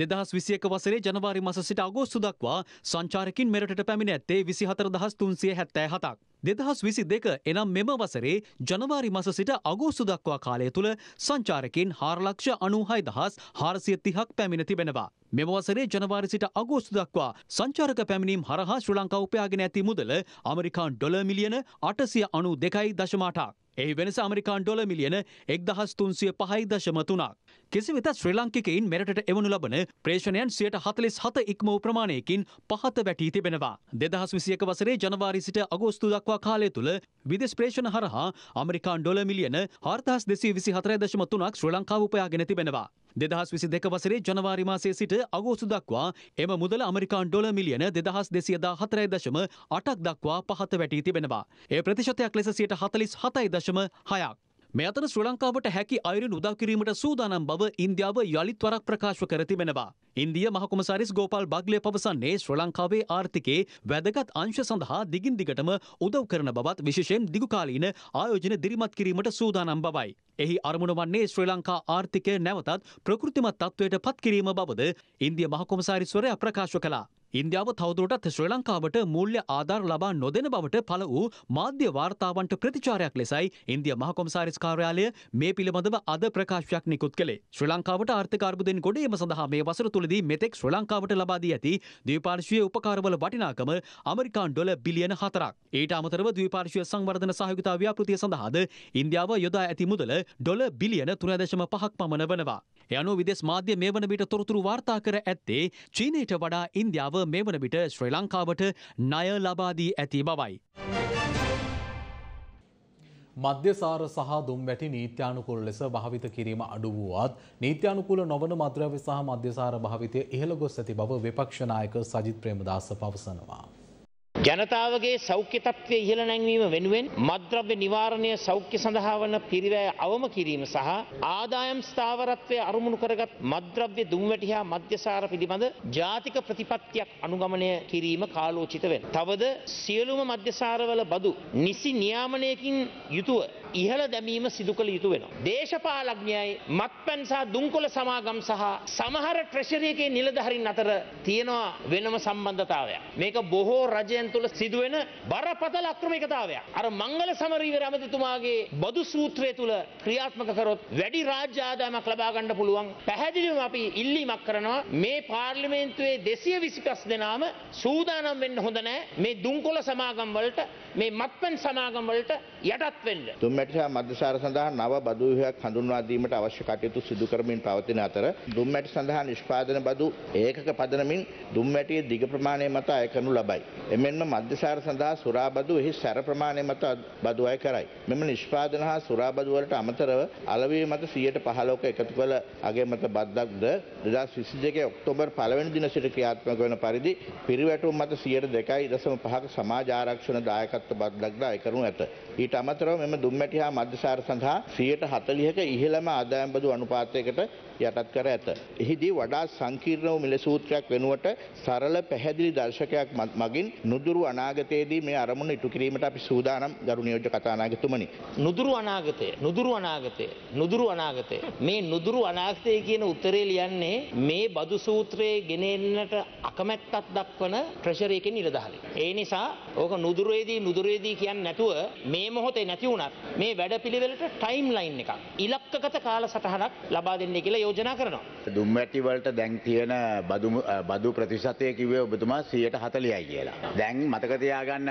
දෙදහස් විසියක වසරේ ජනවාරි මස සිට අගෝස්තු දක්වා සංචාරකින් මෙරටට පැමිණ ඇත්තේ විසි හතර දහස් තුන්සිය හැත්තෑ හතක්. දෙදහස් විසි දෙක එනම් මෙම වසරේ ජනවාරි මස සිට අගෝස්තු දක්වා කාලය තුළ සංචාරකින් හාරලක්ෂ අනූහයි දහස් හාරසිය තිහක් පැමිණ තිබෙනවා. මෙම වසරේ ජනවාරි සිට අගෝස්තු දක්වා සංචාරක පැමිණීම් හරහා ශ්‍රී ලංකා උපයාගෙන ඇති මුදල අමරිකාන් ඩොල මිලියන අටසිය අනු දෙකයි දශමාටක්. එහි වෙනස අමරිකාන් ඩොල මිලියන එක් දහස් තුන්සිය පහයි දශම තුනක්. කිසිවිත ශ්‍රී ලංකිකයින් මෙරටට එවනු ලබන ප්‍රේෂණයන් සියයට හතලිස් හත ඉක්මෝ ප්‍රමාණයකින් පහත වැටී තිබෙනවා. දෙදහස් විසියක වසරේ ජනවාරි සිට අගෝස්තු දක්වා කාලය තුළ විදෙස් ප්‍රේෂණ හරහා අමරිකාන් ඩොල මිලියන හර්තහස් දෙසී විසි හතරය දශම තුනක් ශ්‍රී ලංකාව උපයාගෙන තිබෙනවා. දෙදහස් විසි දෙක වසරේ ජනවාරි මාසයේ සිට අගෝස්තු දක්වා එම මුදල අමරිකාන් ඩොල මිලියන දෙදහස් දෙසියදා හතරය දශම අටක් දක්වා පහත වැටී තිබෙනවා. ඒ ප්‍රතිශතයක් ලෙස සියට හතලිස් හතයි දශම හයක්. මේ අතර ශ්‍රී ලංකාවට හැකි අයුරින් උදා කිරීමට සූදානම් බව ඉන්දියාව යළිත් වරක් ප්‍රකාශ කර තිබෙනවා. ඉන්දිය මහකොමසාරිස් ගෝපාල් බග්ලේ පවසන්නේ ශ්‍රී ලංකාවේ ආර්ථිකයේ වැදගත් අංශ සඳහා දිගින් දිගටම උදව් කරන බවත් විශේෂයෙන් දිගුකාලීන ආයෝජන දිරිමත් කිරීමට සූදානම් බවයි. එහි අරමුණ වන්නේ ශ්‍රී ලංකා ආර්ථිකය නැවතත් ප්‍රකෘතිමත් තත්ත්වයට පත් කිරීම බවද ඉන්දිය මහකොමසාරිස්වරයා ප්‍රකාශ කළා. ඉන්දියාව තවදුරටත් ශ්‍රී ලංකාවට මූල්‍ය ආධාර ලබා නොදෙන බවට පළ වූ මාධ්‍ය වාර්තාවන්ට ප්‍රතිචාරයක් ලෙසයි ඉන්දියා මහකොමසාරිස් කාර්යාලය මේ පිළිබඳව අද ප්‍රකාශයක් නිකුත් කළේ. ශ්‍රී ලංකාවට ආර්ථික අර්බුදෙන් ගොඩ ඒම සඳහා මේ වසර තුලදී මෙතෙක් ශ්‍රී ලංකාවට ලබා දී ඇති ද්විපාර්ශ්වීය උපකාරවල වටිනාකම ඇමරිකානු ඩොලර් බිලියන 4ක්. ඊට අමතරව ද්විපාර්ශ්වීය සංවර්ධන සහයෝගිතා ව්‍යාපෘතිය සඳහාද ඉන්දියාව යොදා ඇති මුදල ඩොලර් බිලියන 3.5ක් පමණ වනවා. එයනුව විදේශ මාධ්‍ය මේ වන විට තොරතුරු වාර්තා කර ඇත්තේ චීනයට වඩා ඉන්දියාව මේ වන විට ශ්‍රී ලංකාවට ණය ලබාදී ඇති බවයි. මධ්‍යසාර සහ දුම්වැටි නීත්‍යානුකූල ලෙස භාවිත කිරීම අඩු වුවත් නීත්‍යානුකූල නොවන මද්‍රව්‍ය සහ මධ්‍යසාර භාවිතය ඉහළ ගොස් ඇති බව විපක්ෂ නායක සජිත් ප්‍රේමදාස පවසනවා. ජනතාවගේ සෞඛ්‍ය තත්ත්වය ඉහළ නැංවීම වෙනුවෙන් මද්‍රව්‍ය නිවාරණය සෞඛ්‍ය සඳහා වන පිරිවැය අවම කිරීම සහ ආදායම් ස්ථාවරත්වය අරමුණු කරගත් මද්‍රව්‍ය දුම්වැටි හා මධ්‍යසාර පිළිබඳ ජාතික ප්‍රතිපත්තියක් අනුගමනය කිරීම කාලෝචිත වෙන. තවද සියලුම මධ්‍යසාරවල බදු නිසි නියාමනයකින් යුතුව ඉහළ දැමීම සිදු කළ යුතු වෙනවා. දේශපාලඥයයි මත්පැන් සහ දුම්කොළ සමාගම් සහ සමහර ට්‍රෙෂරියකේ නිලධාරීන් අතර තියෙනවා වෙනම සම්බන්ධතාවයක්. මේක බොහෝ රජයන් තුළ සිදුවෙන බරපතල අක්‍රමිකතාවයක්. අර මංගල සමරීවර ඇමතිතුමාගේ බදු සූත්‍රය තුළ ක්‍රියාත්මක කරොත් වැඩි රාජ්‍ය ආදායමක් ලබා ගන්න පුළුවන්. පැහැදිලිවම අපි ඉල්ලීමක් කරනවා මේ පාර්ලිමේන්තුවේ 225 දෙනාම සූදානම් වෙන්න හොඳ නැහැ. මේ දුම්කොළ සමාගම් වලට මේ මත්පැන් සමාගම් වලට යටත් වෙන්න. දුම්මැටිසා මද්දසාර සඳහා නව බදු විහයක් හඳුන්වා දීමට අවශ්‍ය කටයුතු සිදු කරමින් පවතින අතර දුම්මැටි සඳහා නිෂ්පාදන බදු ඒකක පදනමින් දුම්මැටියේ දිග ප්‍රමාණය මත අය කරනු ලබයි. එමෙන්ම මද්දසාර සඳහා සුරා බදු එහි සැර ප්‍රමාණය මත බදු අය කරයි. මෙම නිෂ්පාදන හා සුරා බදු වලට අමතරව අලවිය මත 115ක එකතු කළ අගේ මත බද්දක්ද 2022 ඔක්තෝබර් 1 දින සිට ක්‍රියාත්මක වන පරිදි පිරිවැටුම් මත 2.5% සමාජ ආරක්ෂණ දායකත්ව බද්දක්ද අය කරනු ඇත. ඊට අමතරව මෙම දුම්මැටි පැටි හා මධ්‍යසාර සඳහා 140ක ඉහළම ආදායම් බදු අනුපාතයකට යටත් කර ඇත. එහිදී වඩා සංකීර්ණ වූ මිල සූත්‍රයක් වෙනුවට සරල පැහැදිලි දර්ශකයක් මගින් නුදුරු අනාගතයේදී මේ අරමුණ ඉටු කිරීමට අපි සූදානම් ගරු නියෝජ්‍ය කතානායකතුමනි. නුදුරු අනාගතය, නුදුරු අනාගතය, නුදුරු අනාගතය. මේ නුදුරු අනාගතය කියන උත්තරේ ලියන්නේ මේ බදු සූත්‍රයේ ගෙන එන්නට අකමැත්තක් දක්වන ප්‍රෙෂර් එකේ නිලධාරීන්. ඒ නිසා ඕක නුදුරේදී නුදුරේදී කියන්නේ නැතුව මේ මොහොතේ නැති වුණත් මේ වැඩපිළිවෙලට ටයිම් ලයින් එකක් ඉලක්කගත කාල සටහනක් ලබා දෙන්නේ කියලා යෝජනා කරනවා. දුම්වැටි වලට දැන් තියෙන බදු බදු ප්‍රතිශතය කිව්වේ ඔබතුමා 140යි කියලා. දැන් මතක තියාගන්න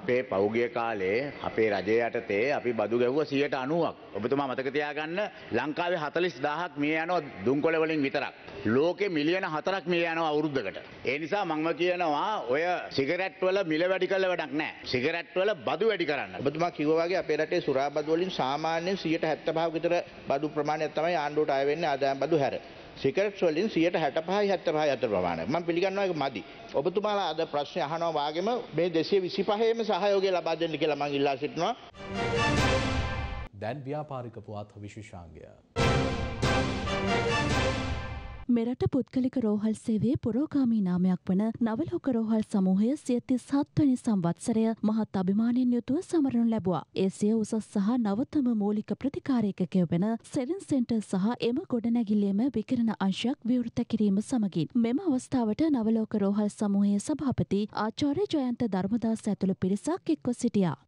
අපේ පෞගිය කාලේ අපේ රජය යටතේ අපි බදු ගැහුවා 190ක්. ඔබතුමා මතක තියාගන්න ලංකාවේ 40000ක් මිය යනවා දුම්කොළ වලින් විතරක්. ලෝකෙ මිලියන හතරක් මිල යනවා අවුරුද්දකට. ඒ නිසා මම කියනවා ඔය සිගරට් වල මිල වැඩි කළ වැඩක් නැහැ. සිගරට් වල බදු වැඩි කරන්න. ඔබතුමා කිව්වා වගේ අපේ රටේ සුරා බදු වලින් සාමාන්‍යයෙන් 175 ක විතර බදු ප්‍රමාණයක් තමයි ආණ්ඩුවට ආය වෙන්නේ ආදායම් බදු හැර. සිකරට්ස් වලින් 165යි 75යි අතර ප්‍රමාණයක්. මම පිළිගන්නවා ඒක මදි. ඔබතුමාලා අද ප්‍රශ්නේ අහනවා වාගෙම මේ 225ේම සහයෝගය ලබා දෙන්න කියලා මම ඉල්ලා සිටිනවා. දැන් ව්‍යාපාරික පුවත් විශේෂාංගය මෙරට පුද්ගලික රෝහල් සේවේ පුරෝගාමී නාමයක් වන නවලෝක රෝහල් සමූහය සියතිස් හත්වනි සංවත්සරය මහත් අභිමානයෙන් යුතුව සමරනු ලැබුවා. ඒ සිය උසස් සහ නවතම මූලික ප්‍රතිකාරයකකය වෙන සෙරින් සෙන්ටර් සහ එම ගොඩනැගිල්ලේම විකරණ අංශයක් විවෘත කිරීම සමගින් මෙම අවස්ථාවට නවලෝක රෝහල් සමූහයේ සභාපති ආචාර්ය ජයන්ත ධර්මදාස ඇතුළු පිරිසක් එක්ව සිටියා.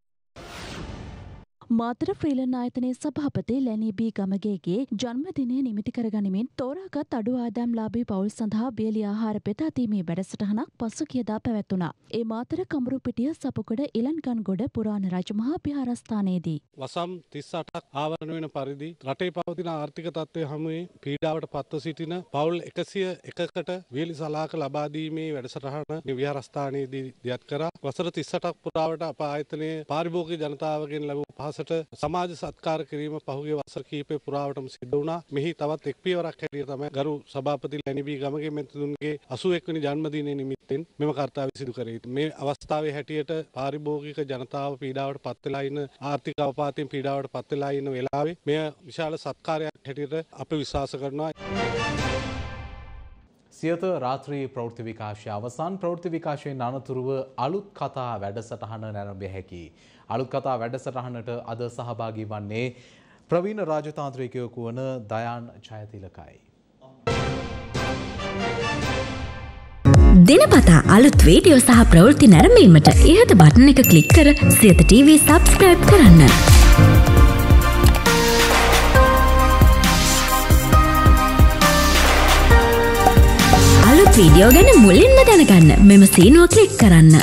මාතර ෆ්‍රීලන් ආයතනයේ සභාපති ලැනී බී ගමගේගේ ජන්මදිනය නිමිති කරගනිමින් තෝරාගත් අඩු ආදායම් ලාභී පවුල් සඳහා බියලි ආහාර බෙදා දීමේ වැඩසටහනක් පසුගියදා පැවැත්වුණා. ඒ මාතර කමරුපිටිය සපකොඩ ඉලන්ගන්ගොඩ පුරාණ රජමහා විහාරස්ථානයේදී වසම් 38ක් ආවරණ වෙන පරිදි රටේ පවතින ආර්ථික තත්ත්වය හමුවේ පීඩාවට පත්ව සිටින පවුල් 101කට වියලි සලාක ලබා දීමේ වැඩසටහන විහාරස්ථානයේදී දියත් කරා. වසර 38ක් පුරාවට අප ආයතනයේ පාරිභෝගික ජනතාවගෙන් ලැබූ පහසට සමාජ සත්කාර කිරීම පහුගේ වසර කීපය පුරාවටම සිද්ධ වුණා. මෙහි තවත් එක් පියවරක් හැටියට තමයි ගරු සභාපති ලැනිබී ගමගේ මෙතුන්ගේ 81 වෙනි ජන්මදිනය නිමිත්තෙන් මෙම කාර්යාවය සිදු කරේ. මේ අවස්ථාවේ හැටියට පාරිභෝගික ජනතාව පීඩාවට පත් වෙලා ඉන්න ආර්ථික අවපාතයෙන් පීඩාවට පත් වෙලා ඉන්න වෙලාවේ මෙය විශාල සත්කාරයක් හැටියට අපි විශ්වාස කරනවා. සියත රාත්‍රී ප්‍රෘති විකාශය අවසන් ප්‍රෘති විකාශයෙන් අනතුරුව අලුත් කතා වැඩසටහන නැරඹ හැකි. අලුත් කතා වැඩසටහනට අද සහභාගී වන්නේ ප්‍රවීණ රාජතාන්ත්‍රිකයකු වන දයාන් ජයතිලකයි. දෙනපතා අලුත් වීඩියෝ සහ ප්‍රවෘති නැරඹීමට ඉහත බටන එක ක්ලික් කර සියත TV සබස්ක්‍රයිබ් කරන්න. අලුත් වීඩියෝ ගැන මුලින්ම දැනගන්න මෙම සීනුව ක්ලික් කරන්න.